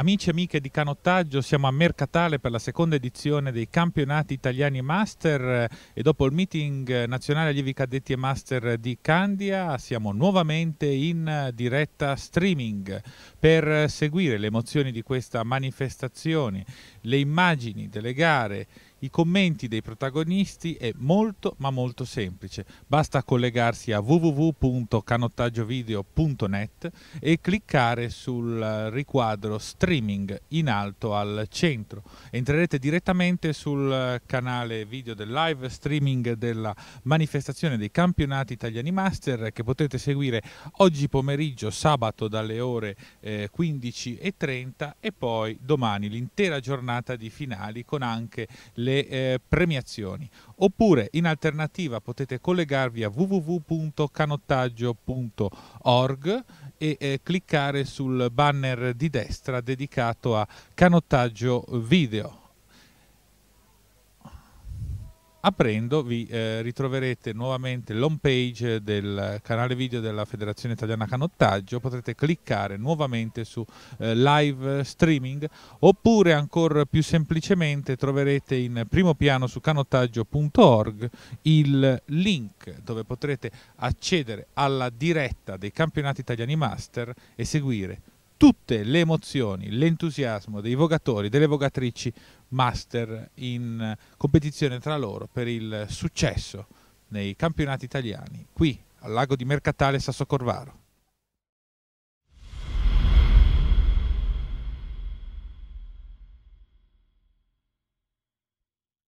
Amici e amiche di canottaggio, siamo a Mercatale per la seconda edizione dei campionati italiani master eh, e dopo il meeting nazionale allievi cadetti e master di Candia siamo nuovamente in eh, diretta streaming per eh, seguire le emozioni di questa manifestazione, le immagini delle gare i commenti dei protagonisti è molto ma molto semplice. Basta collegarsi a www.canottaggiovideo.net e cliccare sul riquadro streaming in alto al centro. Entrerete direttamente sul canale video del live streaming della manifestazione dei campionati italiani master che potete seguire oggi pomeriggio sabato dalle ore 15.30 eh, e poi domani l'intera giornata di finali con anche le le eh, premiazioni. Oppure in alternativa potete collegarvi a www.canottaggio.org e eh, cliccare sul banner di destra dedicato a canottaggio video. aprendo vi eh, ritroverete nuovamente l'home page del canale video della Federazione Italiana Canottaggio, potrete cliccare nuovamente su eh, live streaming oppure ancora più semplicemente troverete in primo piano su canottaggio.org il link dove potrete accedere alla diretta dei campionati italiani master e seguire tutte le emozioni, l'entusiasmo dei vocatori, delle vocatrici master in competizione tra loro per il successo nei campionati italiani, qui al lago di Mercatale Sasso Corvaro.